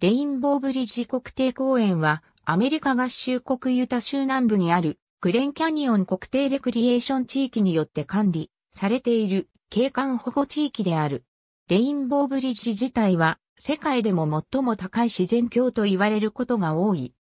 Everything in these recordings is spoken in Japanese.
レインボーブリッジ国定公園は、アメリカ合衆国ユタ州南部にある、グレンキャニオン国定レクリエーション地域によって管理されている景観保護地域である。レインボーブリッジ自体は、世界でも最も高い自然境と言われることが多い。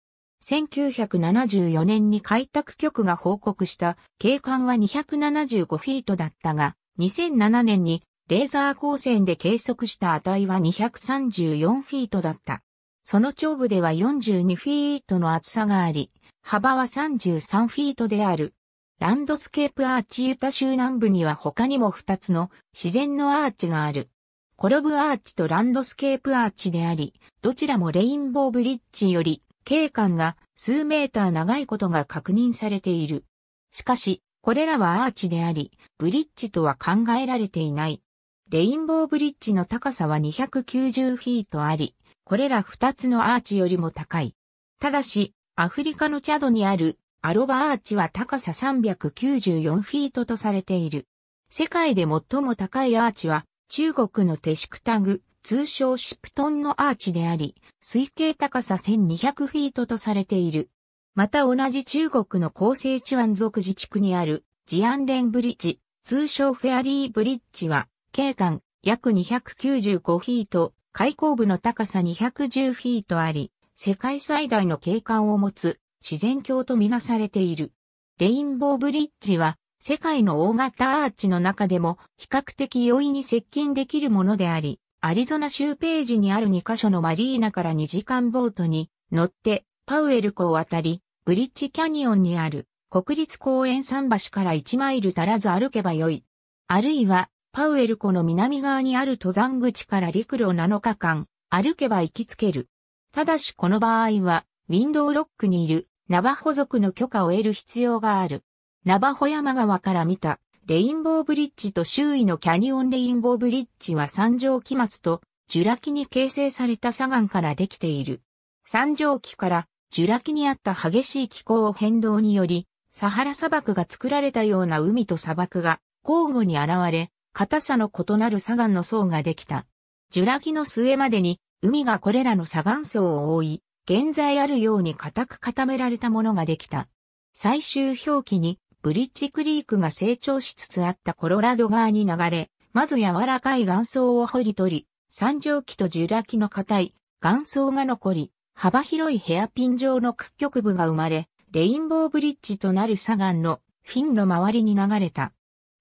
1974年に開拓局が報告した景観は275フィートだったが、2007年にレーザー光線で計測した値は234フィートだった。その頂部では42フィートの厚さがあり、幅は33フィートである。ランドスケープアーチユタ州南部には他にも2つの自然のアーチがある。コロブアーチとランドスケープアーチであり、どちらもレインボーブリッジより、景観が数メーター長いことが確認されている。しかし、これらはアーチであり、ブリッジとは考えられていない。レインボーブリッジの高さは290フィートあり、これら2つのアーチよりも高い。ただし、アフリカのチャドにあるアロバアーチは高さ394フィートとされている。世界で最も高いアーチは中国のテシクタグ、通称シプトンのアーチであり、推計高さ1200フィートとされている。また同じ中国の厚生地湾族自治区にあるジアンレンブリッジ、通称フェアリーブリッジは景観約295フィート、開口部の高さ210フィートあり、世界最大の景観を持つ自然鏡とみなされている。レインボーブリッジは世界の大型アーチの中でも比較的容易に接近できるものであり、アリゾナ州ページにある2カ所のマリーナから2時間ボートに乗ってパウエル湖を渡り、ブリッジキャニオンにある国立公園桟橋から1マイル足らず歩けばよい。あるいはパウエル湖の南側にある登山口から陸路7日間、歩けば行きつける。ただしこの場合は、ウィンドウロックにいるナバホ族の許可を得る必要がある。ナバホ山川から見たレインボーブリッジと周囲のキャニオンレインボーブリッジは山上期末とジュラキに形成された砂岩からできている。山上期からジュラキにあった激しい気候変動により、サハラ砂漠が作られたような海と砂漠が交互に現れ、硬さの異なる砂岩の層ができた。ジュラキの末までに、海がこれらの砂岩層を覆い、現在あるように固く固められたものができた。最終表記に、ブリッジクリークが成長しつつあったコロラド側に流れ、まず柔らかい岩層を掘り取り、三畳紀とジュラキの硬い岩層が残り、幅広いヘアピン状の屈曲部が生まれ、レインボーブリッジとなる砂岩のフィンの周りに流れた。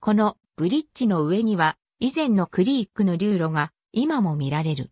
このブリッジの上には以前のクリークの流路が今も見られる。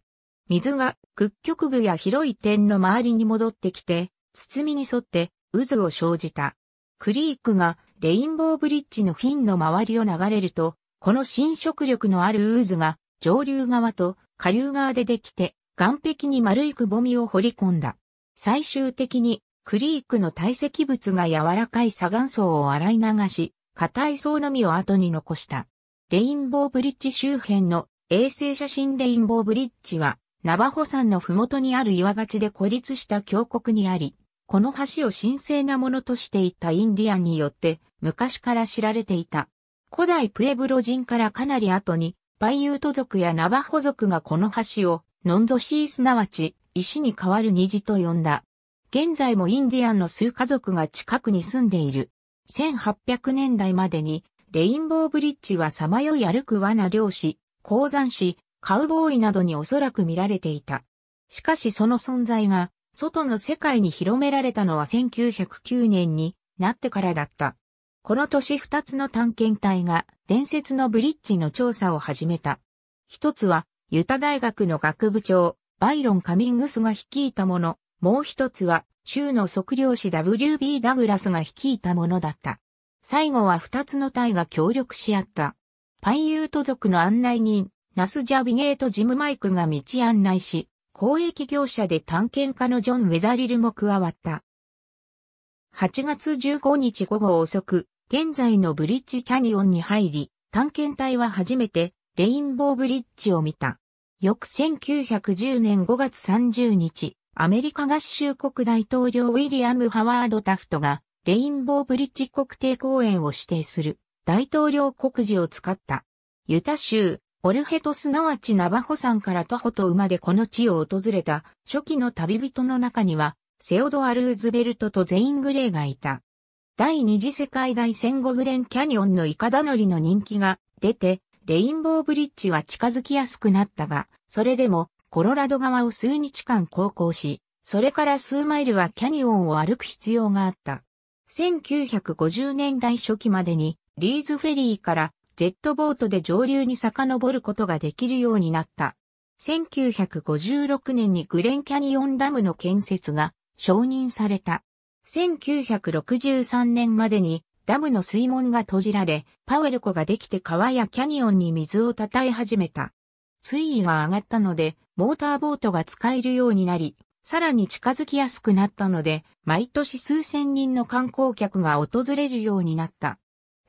水が屈曲部や広い点の周りに戻ってきて、包みに沿って渦を生じた。クリークがレインボーブリッジのフィンの周りを流れると、この侵食力のある渦が上流側と下流側でできて、岸壁に丸いくぼみを掘り込んだ。最終的にクリークの堆積物が柔らかい砂岩層を洗い流し、硬い層のみを後に残した。レインボーブリッジ周辺の衛星写真レインボーブリッジは、ナバホ山の麓にある岩がちで孤立した峡谷にあり、この橋を神聖なものとしていたインディアンによって昔から知られていた。古代プエブロ人からかなり後に、バイユート族やナバホ族がこの橋を、ノンゾシーすなわち、石に代わる虹と呼んだ。現在もインディアンの数家族が近くに住んでいる。1800年代までに、レインボーブリッジはさまよい歩く罠漁師、鉱山師、カウボーイなどにおそらく見られていた。しかしその存在が、外の世界に広められたのは1909年になってからだった。この年2つの探検隊が伝説のブリッジの調査を始めた。一つは、ユタ大学の学部長、バイロン・カミングスが率いたもの、もう一つは、州の測量士 WB ダグラスが率いたものだった。最後は二つの隊が協力し合った。パイユート族の案内人、ナスジャビゲートジムマイクが道案内し、公益業者で探検家のジョン・ウェザリルも加わった。8月15日午後遅く、現在のブリッジキャニオンに入り、探検隊は初めてレインボーブリッジを見た。翌1910年5月30日、アメリカ合衆国大統領ウィリアム・ハワード・タフトが、レインボーブリッジ国定公園を指定する大統領国事を使った。ユタ州、オルヘトすなわちナバホ山から徒歩と馬でこの地を訪れた初期の旅人の中には、セオドア・ルーズベルトとゼイン・グレイがいた。第二次世界大戦後グレンキャニオンのイカダノリの人気が出て、レインボーブリッジは近づきやすくなったが、それでもコロラド川を数日間航行し、それから数マイルはキャニオンを歩く必要があった。1950年代初期までにリーズフェリーからジェットボートで上流に遡ることができるようになった。1956年にグレンキャニオンダムの建設が承認された。1963年までにダムの水門が閉じられ、パウエル湖ができて川やキャニオンに水をたたえ始めた。水位が上がったので、モーターボートが使えるようになり、さらに近づきやすくなったので、毎年数千人の観光客が訪れるようになった。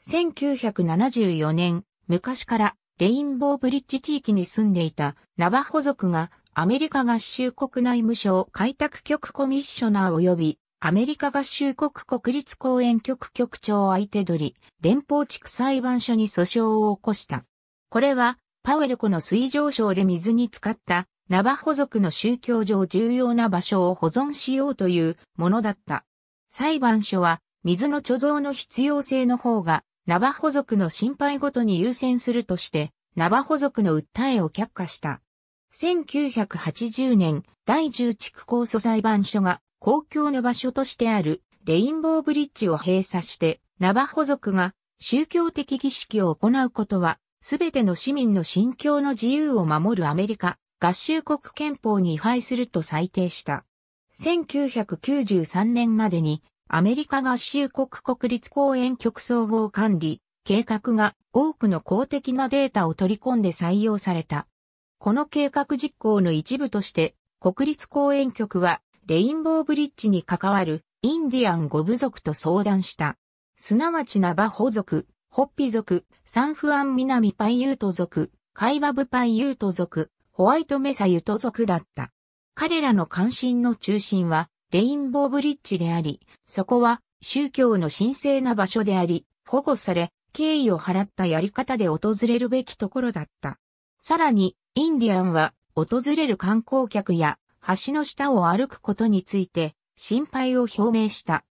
1974年、昔からレインボーブリッジ地域に住んでいたナバホ族がアメリカ合衆国内務省開拓局コミッショナー及びアメリカ合衆国国立公園局局長を相手取り連邦地区裁判所に訴訟を起こした。これはパウエル湖の水上昇で水に浸かったナバホ族の宗教上重要な場所を保存しようというものだった。裁判所は水の貯蔵の必要性の方がナバホ族の心配ごとに優先するとして、ナバホ族の訴えを却下した。1980年、第10地区構想裁判所が公共の場所としてあるレインボーブリッジを閉鎖して、ナバホ族が宗教的儀式を行うことはすべての市民の信教の自由を守るアメリカ合衆国憲法に違反すると裁定した。1993年までにアメリカ合衆国国立公園局総合管理計画が多くの公的なデータを取り込んで採用された。この計画実行の一部として国立公園局はレインボーブリッジに関わるインディアン五部族と相談した。すなわちナバホ族、ホッピ族、サンフアン南パイユート族、カイバブパイユート族、ホワイトメサユト族だった。彼らの関心の中心は、レインボーブリッジであり、そこは宗教の神聖な場所であり、保護され、敬意を払ったやり方で訪れるべきところだった。さらに、インディアンは、訪れる観光客や、橋の下を歩くことについて、心配を表明した。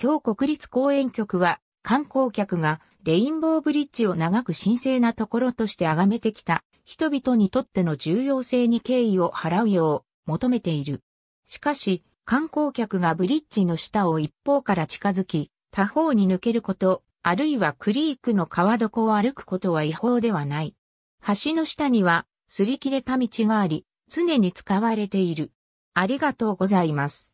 今日国立公園局は、観光客がレインボーブリッジを長く神聖なところとして崇めてきた人々にとっての重要性に敬意を払うよう求めている。しかし、観光客がブリッジの下を一方から近づき、他方に抜けること、あるいはクリークの川床を歩くことは違法ではない。橋の下には、擦り切れた道があり、常に使われている。ありがとうございます。